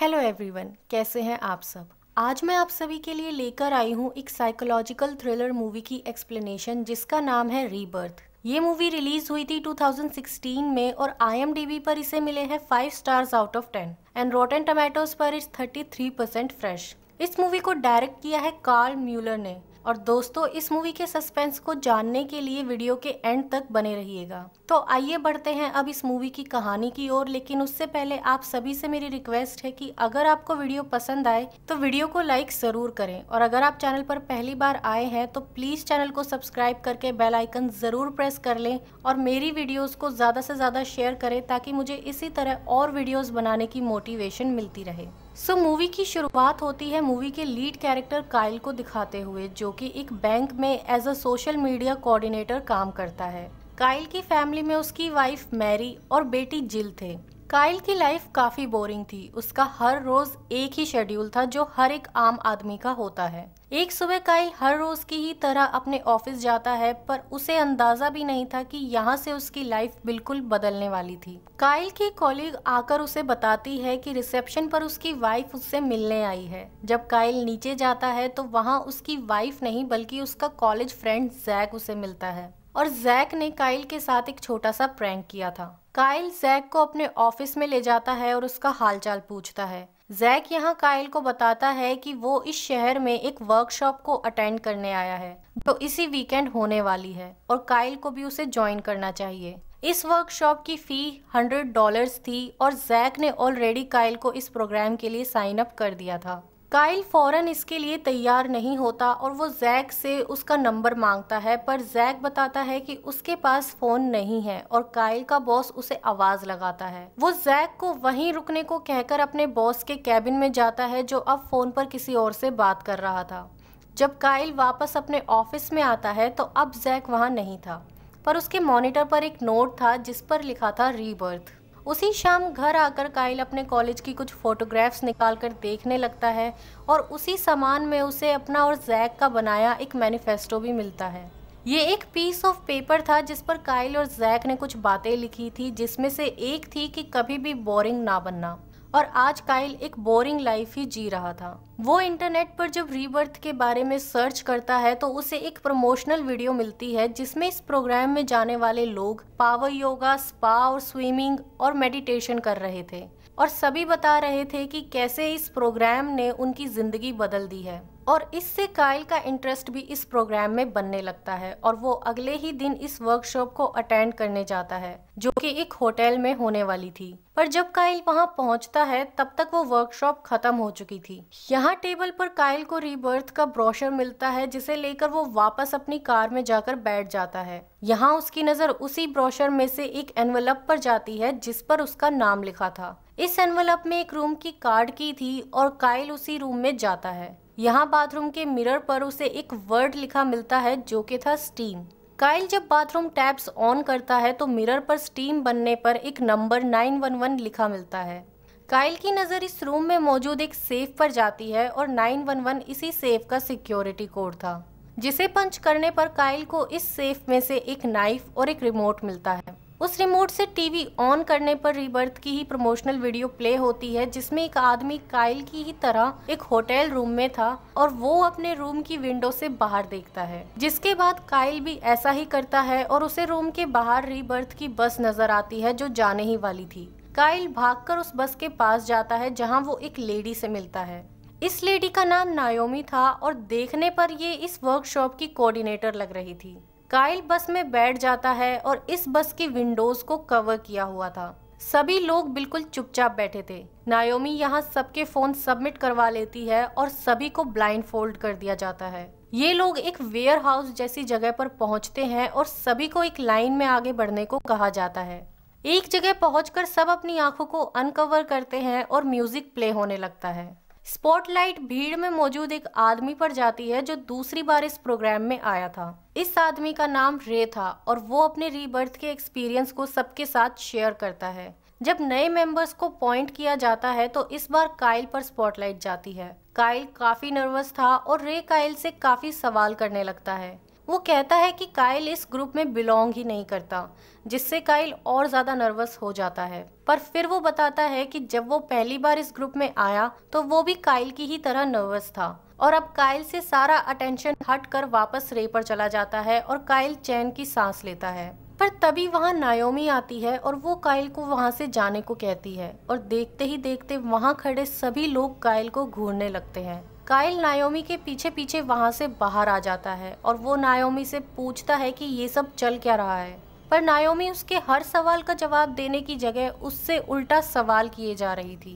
hello everyone कैसे हैं आप सब आज मैं आप सभी के लिए लेकर आई हूँ एक साइकोलॉजिकल थ्रिलर मूवी की एक्सप्लेनेशन जिसका नाम है रीबर्थ ये मूवी रिलीज हुई थी 2016 में और आई पर इसे मिले हैं five stars out of ten and rotten tomatoes पर थर्टी 33 परसेंट फ्रेश इस मूवी को डायरेक्ट किया है कार्ल म्यूलर ने और दोस्तों इस मूवी के सस्पेंस को जानने के लिए वीडियो के एंड तक बने रहिएगा तो आइए बढ़ते हैं अब इस मूवी की कहानी की ओर लेकिन उससे पहले आप सभी से मेरी रिक्वेस्ट है कि अगर आपको वीडियो पसंद आए तो वीडियो को लाइक जरूर करें और अगर आप चैनल पर पहली बार आए हैं तो प्लीज चैनल को सब्सक्राइब करके बेलाइकन जरूर प्रेस कर लें और मेरी वीडियोज को ज्यादा से ज्यादा शेयर करें ताकि मुझे इसी तरह और वीडियोज बनाने की मोटिवेशन मिलती रहे सो so, मूवी की शुरुआत होती है मूवी के लीड कैरेक्टर काइल को दिखाते हुए जो कि एक बैंक में as a social media coordinator काम करता है काइल की फैमिली में उसकी वाइफ मैरी और बेटी जिल थे काइल की लाइफ काफ़ी बोरिंग थी उसका हर रोज़ एक ही शेड्यूल था जो हर एक आम आदमी का होता है एक सुबह काइल हर रोज़ की ही तरह अपने ऑफिस जाता है पर उसे अंदाज़ा भी नहीं था कि यहाँ से उसकी लाइफ बिल्कुल बदलने वाली थी काइल की कॉलीग आकर उसे बताती है कि रिसेप्शन पर उसकी वाइफ उससे मिलने आई है जब काइल नीचे जाता है तो वहाँ उसकी वाइफ नहीं बल्कि उसका कॉलेज फ्रेंड जैक उसे मिलता है और जैक ने काइल के साथ एक छोटा सा प्रैंक किया था काइल जैक को अपने ऑफिस में ले जाता है और उसका हालचाल पूछता है जैक यहाँ काइल को बताता है कि वो इस शहर में एक वर्कशॉप को अटेंड करने आया है जो इसी वीकेंड होने वाली है और काइल को भी उसे ज्वाइन करना चाहिए इस वर्कशॉप की फ़ी हंड्रेड डॉलर्स थी और जैक ने ऑलरेडी काइल को इस प्रोग्राम के लिए साइन अप कर दिया था काइल फ़ौरन इसके लिए तैयार नहीं होता और वो जैक से उसका नंबर मांगता है पर जैक बताता है कि उसके पास फ़ोन नहीं है और काइल का बॉस उसे आवाज़ लगाता है वो जैक को वहीं रुकने को कहकर अपने बॉस के कैबिन में जाता है जो अब फ़ोन पर किसी और से बात कर रहा था जब काइल वापस अपने ऑफिस में आता है तो अब जैक वहाँ नहीं था पर उसके मॉनिटर पर एक नोट था जिस पर लिखा था रीबर्थ उसी शाम घर आकर काइल अपने कॉलेज की कुछ फ़ोटोग्राफ्स निकाल कर देखने लगता है और उसी सामान में उसे अपना और जैक का बनाया एक मैनिफेस्टो भी मिलता है ये एक पीस ऑफ पेपर था जिस पर काइल और जैक ने कुछ बातें लिखी थी जिसमें से एक थी कि कभी भी बोरिंग ना बनना और आज काइल एक बोरिंग लाइफ ही जी रहा था वो इंटरनेट पर जब रीबर्थ के बारे में सर्च करता है तो उसे एक प्रमोशनल वीडियो मिलती है जिसमें इस प्रोग्राम में जाने वाले लोग पावर योगा स्पा और स्विमिंग और मेडिटेशन कर रहे थे और सभी बता रहे थे कि कैसे इस प्रोग्राम ने उनकी ज़िंदगी बदल दी है और इससे कायल का इंटरेस्ट भी इस प्रोग्राम में बनने लगता है और वो अगले ही दिन इस वर्कशॉप को अटेंड करने जाता है जो कि एक होटल में होने वाली थी पर जब कायल वहां पहुंचता है तब तक वो वर्कशॉप खत्म हो चुकी थी यहाँ टेबल पर कायल को रीबर्थ का ब्रोशर मिलता है जिसे लेकर वो वापस अपनी कार में जाकर बैठ जाता है यहाँ उसकी नजर उसी ब्रोशर में से एक एनवलप पर जाती है जिस पर उसका नाम लिखा था इस एनवलप में एक रूम की कार्ड की थी और कायल उसी रूम में जाता है यहाँ बाथरूम के मिरर पर उसे एक वर्ड लिखा मिलता है जो कि था स्टीम काइल जब बाथरूम टैब्स ऑन करता है तो मिरर पर स्टीम बनने पर एक नंबर 911 लिखा मिलता है काइल की नज़र इस रूम में मौजूद एक सेफ पर जाती है और 911 इसी सेफ का सिक्योरिटी कोड था जिसे पंच करने पर काइल को इस सेफ में से एक नाइफ और एक रिमोट मिलता है उस रिमोट से टीवी ऑन करने पर रिबर्थ की ही प्रमोशनल वीडियो प्ले होती है जिसमें एक आदमी काइल की ही तरह एक होटल रूम में था और वो अपने रूम की विंडो से बाहर देखता है जिसके बाद काइल भी ऐसा ही करता है और उसे रूम के बाहर रिबर्थ की बस नजर आती है जो जाने ही वाली थी काइल भागकर उस बस के पास जाता है जहाँ वो एक लेडी से मिलता है इस लेडी का नाम नायोमी था और देखने पर ये इस वर्कशॉप की कोऑर्डिनेटर लग रही थी काइल बस में बैठ जाता है और इस बस की विंडोज को कवर किया हुआ था सभी लोग बिल्कुल चुपचाप बैठे थे नायोमी यहाँ सबके फोन सबमिट करवा लेती है और सभी को ब्लाइंड फोल्ड कर दिया जाता है ये लोग एक वेयर हाउस जैसी जगह पर पहुंचते हैं और सभी को एक लाइन में आगे बढ़ने को कहा जाता है एक जगह पहुंचकर सब अपनी आंखों को अनकवर करते हैं और म्यूजिक प्ले होने लगता है स्पॉटलाइट भीड़ में मौजूद एक आदमी पर जाती है जो दूसरी बार इस प्रोग्राम में आया था इस आदमी का नाम रे था और वो अपने रीबर्थ के एक्सपीरियंस को सबके साथ शेयर करता है जब नए मेंबर्स को पॉइंट किया जाता है तो इस बार काइल पर स्पॉटलाइट जाती है काइल काफी नर्वस था और रे काइल से काफी सवाल करने लगता है वो कहता है कि काइल इस ग्रुप में बिलोंग ही नहीं करता जिससे काइल और ज़्यादा नर्वस हो जाता है पर फिर वो बताता है कि जब वो पहली बार इस ग्रुप में आया तो वो भी काइल की ही तरह नर्वस था और अब काइल से सारा अटेंशन हट कर वापस रे पर चला जाता है और काइल चैन की सांस लेता है पर तभी वहाँ नायोमी आती है और वो काइल को वहाँ से जाने को कहती है और देखते ही देखते वहाँ खड़े सभी लोग काइल को घूरने लगते हैं काइल नायोमी के पीछे पीछे वहाँ से बाहर आ जाता है और वो नायोमी से पूछता है कि ये सब चल क्या रहा है पर नायोमी उसके हर सवाल का जवाब देने की जगह उससे उल्टा सवाल किए जा रही थी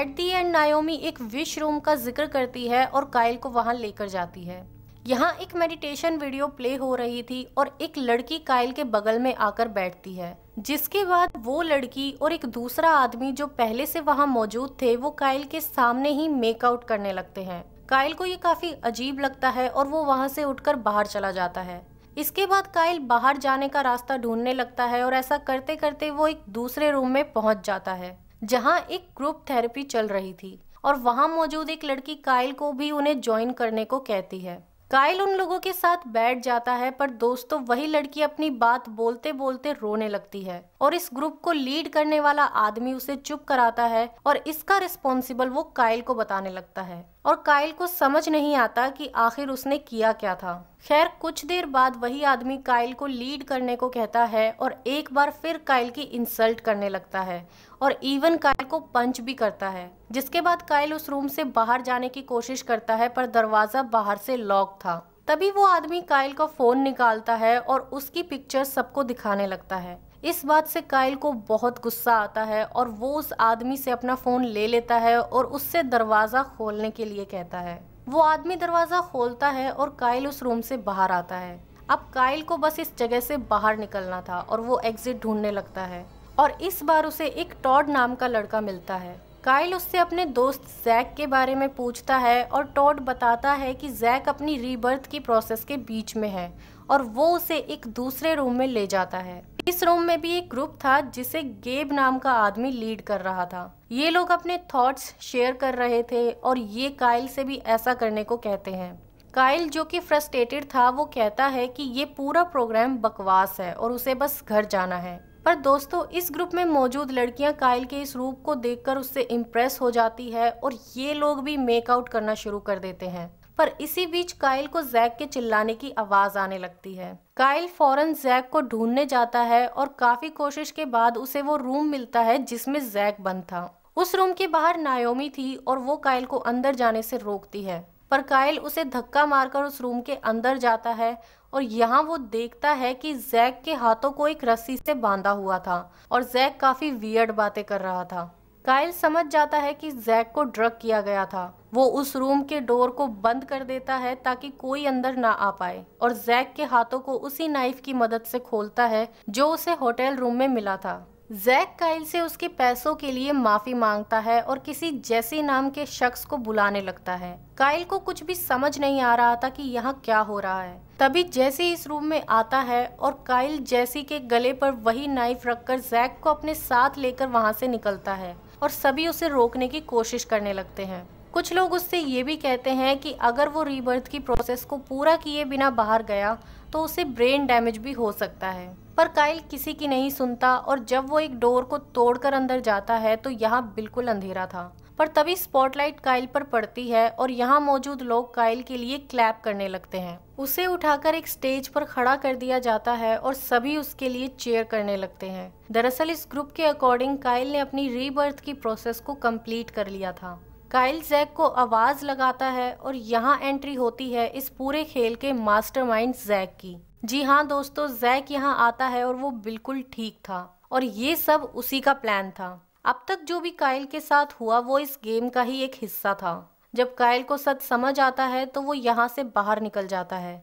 एट दी एंड नायोमी एक विश रूम का जिक्र करती है और काइल को वहाँ लेकर जाती है यहाँ एक मेडिटेशन वीडियो प्ले हो रही थी और एक लड़की काइल के बगल में आकर बैठती है जिसके बाद वो लड़की और एक दूसरा आदमी जो पहले से वहाँ मौजूद थे वो काइल के सामने ही मेकआउट करने लगते हैं काइल को ये काफ़ी अजीब लगता है और वो वहां से उठकर बाहर चला जाता है इसके बाद काइल बाहर जाने का रास्ता ढूंढने लगता है और ऐसा करते करते वो एक दूसरे रूम में पहुंच जाता है जहां एक ग्रुप थेरेपी चल रही थी और वहां मौजूद एक लड़की काइल को भी उन्हें ज्वाइन करने को कहती है कायल उन लोगों के साथ बैठ जाता है पर दोस्तों वही लड़की अपनी बात बोलते बोलते रोने लगती है और इस ग्रुप को लीड करने वाला आदमी उसे चुप कराता है और इसका रिस्पॉन्सिबल वो कायल को बताने लगता है और कायल को समझ नहीं आता कि आखिर उसने किया क्या था खैर कुछ देर बाद वही आदमी कायल को लीड करने को कहता है और एक बार फिर कायल की इंसल्ट करने लगता है और इवन कायल को पंच भी करता है जिसके बाद कायल उस रूम से बाहर जाने की कोशिश करता है पर दरवाज़ा बाहर से लॉक था तभी वो आदमी कायल का फ़ोन निकालता है और उसकी पिक्चर सबको दिखाने लगता है इस बात से कायल को बहुत गुस्सा आता है और वो उस आदमी से अपना फ़ोन ले लेता है और उससे दरवाज़ा खोलने के लिए कहता है वो आदमी दरवाज़ा खोलता है और कायल उस रूम से बाहर आता है अब कायल को बस इस जगह से बाहर निकलना था और वो एग्जिट ढूंढने लगता है और इस बार उसे एक टॉड नाम का लड़का मिलता है काइल उससे अपने दोस्त जैक के बारे में पूछता है और टॉड बताता है कि जैक अपनी रीबर्थ की प्रोसेस के बीच में है और वो उसे एक दूसरे रूम में ले जाता है इस रूम में भी एक ग्रुप था जिसे गेब नाम का आदमी लीड कर रहा था ये लोग अपने थॉट्स शेयर कर रहे थे और ये काइल से भी ऐसा करने को कहते हैं काइल जो कि फ्रस्ट्रेटेड था वो कहता है कि ये पूरा प्रोग्राम बकवास है और उसे बस घर जाना है पर दोस्तों इस ग्रुप में मौजूद लड़कियां कायल के इस रूप को देखकर उससे इम्प्रेस हो जाती है और ये लोग भी मेकआउट करना शुरू कर देते हैं पर इसी बीच कायल को जैक के चिल्लाने की आवाज आने लगती है कायल फौरन जैक को ढूंढने जाता है और काफी कोशिश के बाद उसे वो रूम मिलता है जिसमें जैक बंद था उस रूम के बाहर नायोमी थी और वो कायल को अंदर जाने से रोकती है पर कायल उसे धक्का मारकर उस रूम के अंदर जाता है और यहाँ वो देखता है कि जैक के हाथों को एक रस्सी से बांधा हुआ था और जैक काफ़ी वियर्ड बातें कर रहा था कायल समझ जाता है कि जैक को ड्रग किया गया था वो उस रूम के डोर को बंद कर देता है ताकि कोई अंदर ना आ पाए और जैक के हाथों को उसी नाइफ की मदद से खोलता है जो उसे होटल रूम में मिला था जैक काइल से उसके पैसों के लिए माफ़ी मांगता है और किसी जैसी नाम के शख्स को बुलाने लगता है काइल को कुछ भी समझ नहीं आ रहा था कि यहाँ क्या हो रहा है तभी जैसी इस रूम में आता है और काइल जैसी के गले पर वही नाइफ रखकर जैक को अपने साथ लेकर वहाँ से निकलता है और सभी उसे रोकने की कोशिश करने लगते हैं कुछ लोग उससे ये भी कहते हैं कि अगर वो रीबर्थ की प्रोसेस को पूरा किए बिना बाहर गया तो उसे ब्रेन डैमेज भी हो सकता है पर काइल किसी की नहीं सुनता और जब वो एक डोर को तोड़कर अंदर जाता है तो यहाँ बिल्कुल अंधेरा था पर तभी स्पॉटलाइट काइल पर पड़ती है और यहाँ मौजूद लोग काइल के लिए क्लैप करने लगते हैं उसे उठाकर एक स्टेज पर खड़ा कर दिया जाता है और सभी उसके लिए चेयर करने लगते हैं दरअसल इस ग्रुप के अकॉर्डिंग काइल ने अपनी रीबर्थ की प्रोसेस को कंप्लीट कर लिया था काइल जैक को आवाज़ लगाता है और यहाँ एंट्री होती है इस पूरे खेल के मास्टरमाइंड जैक की जी हाँ दोस्तों जैक यहाँ आता है और वो बिल्कुल ठीक था और ये सब उसी का प्लान था अब तक जो भी काइल के साथ हुआ वो इस गेम का ही एक हिस्सा था जब काइल को सच समझ आता है तो वो यहाँ से बाहर निकल जाता है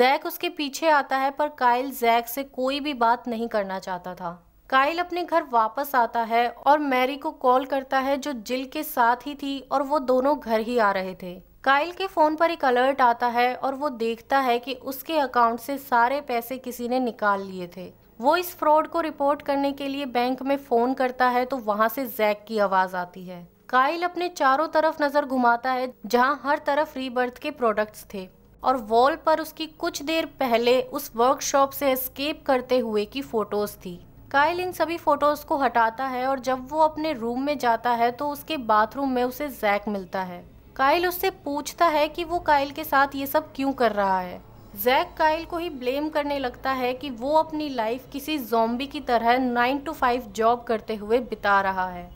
जैक उसके पीछे आता है पर काइल जैक से कोई भी बात नहीं करना चाहता था काइल अपने घर वापस आता है और मैरी को कॉल करता है जो जिल के साथ ही थी और वो दोनों घर ही आ रहे थे काइल के फ़ोन पर एक अलर्ट आता है और वो देखता है कि उसके अकाउंट से सारे पैसे किसी ने निकाल लिए थे वो इस फ्रॉड को रिपोर्ट करने के लिए बैंक में फ़ोन करता है तो वहाँ से जैक की आवाज़ आती है काइल अपने चारों तरफ नज़र घुमाता है जहाँ हर तरफ रीबर्थ के प्रोडक्ट्स थे और वॉल पर उसकी कुछ देर पहले उस वर्कशॉप से एस्केप करते हुए की फ़ोटोज़ थी काइल इन सभी फ़ोटोज़ को हटाता है और जब वो अपने रूम में जाता है तो उसके बाथरूम में उसे जैक मिलता है काइल उससे पूछता है कि वो काइल के साथ ये सब क्यों कर रहा है जैक काइल को ही ब्लेम करने लगता है कि वो अपनी लाइफ किसी जोम्बी की तरह नाइन टू फाइव जॉब करते हुए बिता रहा है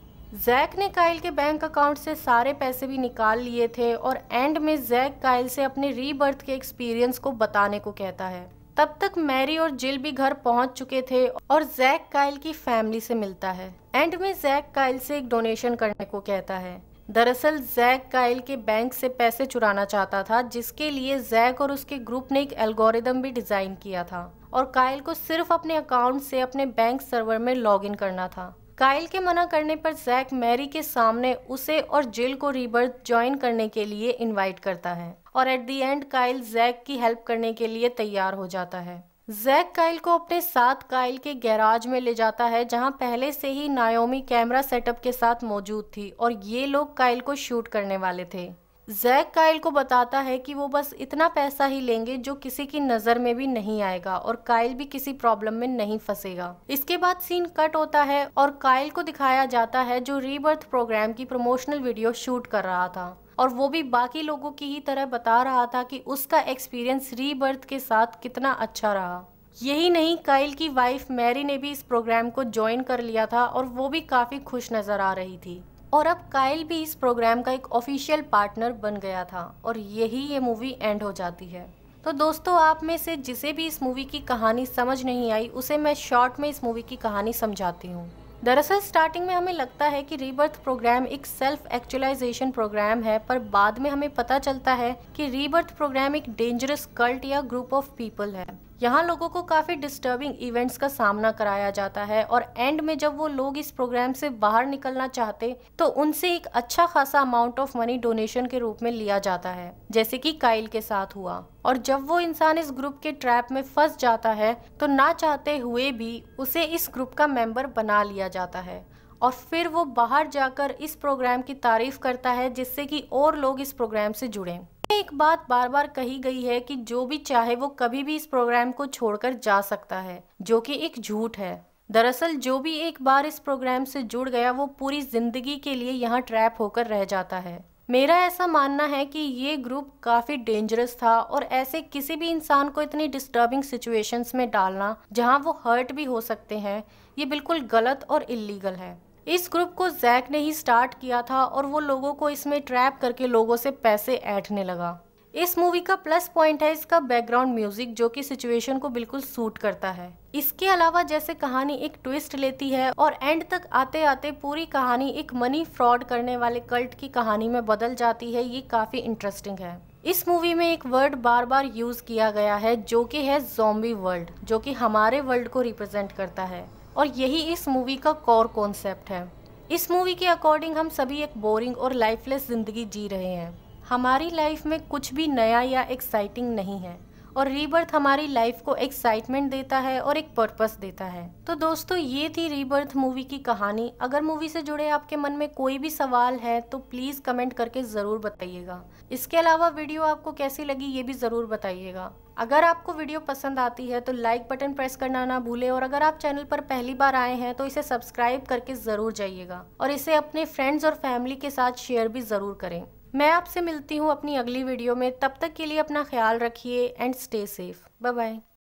जैक ने काइल के बैंक अकाउंट से सारे पैसे भी निकाल लिए थे और एंड में जैक काइल से अपने रीबर्थ के एक्सपीरियंस को बताने को कहता है तब तक मैरी और जिल भी घर पहुंच चुके थे और जैक काइल की फैमिली से मिलता है एंड में जैक काइल से एक डोनेशन करने को कहता है दरअसल जैक काइल के बैंक से पैसे चुराना चाहता था जिसके लिए जैक और उसके ग्रुप ने एक एल्गोरिदम भी डिजाइन किया था और काइल को सिर्फ अपने अकाउंट से अपने बैंक सर्वर में लॉगिन करना था काइल के मना करने पर जैक मैरी के सामने उसे और जिल को रिबर्थ ज्वाइन करने के लिए इनवाइट करता है और at the end Kyle Jack की हेल्प करने के लिए तैयार हो जाता है जैक काइल को अपने साथ काइल के गैराज में ले जाता है जहां पहले से ही नायोमी कैमरा सेटअप के साथ मौजूद थी और ये लोग काइल को शूट करने वाले थे जैक काइल को बताता है कि वो बस इतना पैसा ही लेंगे जो किसी की नज़र में भी नहीं आएगा और काइल भी किसी प्रॉब्लम में नहीं फंसेगा इसके बाद सीन कट होता है और काइल को दिखाया जाता है जो रीबर्थ प्रोग्राम की प्रमोशनल वीडियो शूट कर रहा था और वो भी बाकी लोगों की ही तरह बता रहा था कि उसका एक्सपीरियंस रीबर्थ के साथ कितना अच्छा रहा यही नहीं काइल की वाइफ मैरी ने भी इस प्रोग्राम को ज्वाइन कर लिया था और वो भी काफ़ी खुश नज़र आ रही थी और अब काइल भी इस प्रोग्राम का एक ऑफिशियल पार्टनर बन गया था और यही ये मूवी एंड हो जाती है तो दोस्तों आप में से जिसे भी इस मूवी की कहानी समझ नहीं आई उसे मैं शॉर्ट में इस मूवी की कहानी समझाती हूँ दरअसल स्टार्टिंग में हमें लगता है कि रीबर्थ प्रोग्राम एक सेल्फ एक्चुअलाइजेशन प्रोग्राम है पर बाद में हमें पता चलता है कि रीबर्थ प्रोग्राम एक डेंजरस कल्ट या ग्रुप ऑफ पीपल है यहाँ लोगों को काफ़ी डिस्टर्बिंग इवेंट्स का सामना कराया जाता है और एंड में जब वो लोग इस प्रोग्राम से बाहर निकलना चाहते तो उनसे एक अच्छा खासा अमाउंट ऑफ मनी डोनेशन के रूप में लिया जाता है जैसे कि काइल के साथ हुआ और जब वो इंसान इस ग्रुप के ट्रैप में फंस जाता है तो ना चाहते हुए भी उसे इस ग्रुप का मेंबर बना लिया जाता है और फिर वो बाहर जाकर इस प्रोग्राम की तारीफ करता है जिससे कि और लोग इस प्रोग्राम से जुड़ें एक बात बार बार कही गई है कि जो भी चाहे वो कभी भी इस प्रोग्राम को छोड़कर जा सकता है जो कि एक झूठ है दरअसल जो भी एक बार इस प्रोग्राम से जुड़ गया वो पूरी जिंदगी के लिए यहाँ ट्रैप होकर रह जाता है मेरा ऐसा मानना है कि ये ग्रुप काफ़ी डेंजरस था और ऐसे किसी भी इंसान को इतनी डिस्टर्बिंग सिचुएशंस में डालना जहां वो हर्ट भी हो सकते हैं ये बिल्कुल गलत और इलीगल है इस ग्रुप को जैक ने ही स्टार्ट किया था और वो लोगों को इसमें ट्रैप करके लोगों से पैसे ऐठने लगा इस मूवी का प्लस पॉइंट है इसका बैकग्राउंड म्यूजिक जो कि सिचुएशन को बिल्कुल सूट करता है इसके अलावा जैसे कहानी एक ट्विस्ट लेती है और एंड तक आते आते पूरी कहानी एक मनी फ्रॉड करने वाले कल्ट की कहानी में बदल जाती है ये काफी इंटरेस्टिंग है इस मूवी में एक वर्ड बार बार यूज किया गया है जो कि है जोम्बी वर्ल्ड जो कि हमारे वर्ल्ड को रिप्रेजेंट करता है और यही इस मूवी का कोर कॉन्सेप्ट है इस मूवी के अकॉर्डिंग हम सभी एक बोरिंग और लाइफलेस ज़िंदगी जी रहे हैं हमारी लाइफ में कुछ भी नया या एक्साइटिंग नहीं है और रीबर्थ हमारी लाइफ को एक्साइटमेंट देता है और एक पर्पस देता है तो दोस्तों ये थी रीबर्थ मूवी की कहानी अगर मूवी से जुड़े आपके मन में कोई भी सवाल है तो प्लीज कमेंट करके जरूर बताइएगा इसके अलावा वीडियो आपको कैसी लगी ये भी जरूर बताइएगा अगर आपको वीडियो पसंद आती है तो लाइक बटन प्रेस करना ना भूलें और अगर आप चैनल पर पहली बार आए हैं तो इसे सब्सक्राइब करके ज़रूर जाइएगा और इसे अपने फ्रेंड्स और फैमिली के साथ शेयर भी ज़रूर करें मैं आपसे मिलती हूँ अपनी अगली वीडियो में तब तक के लिए अपना ख्याल रखिए and stay safe bye bye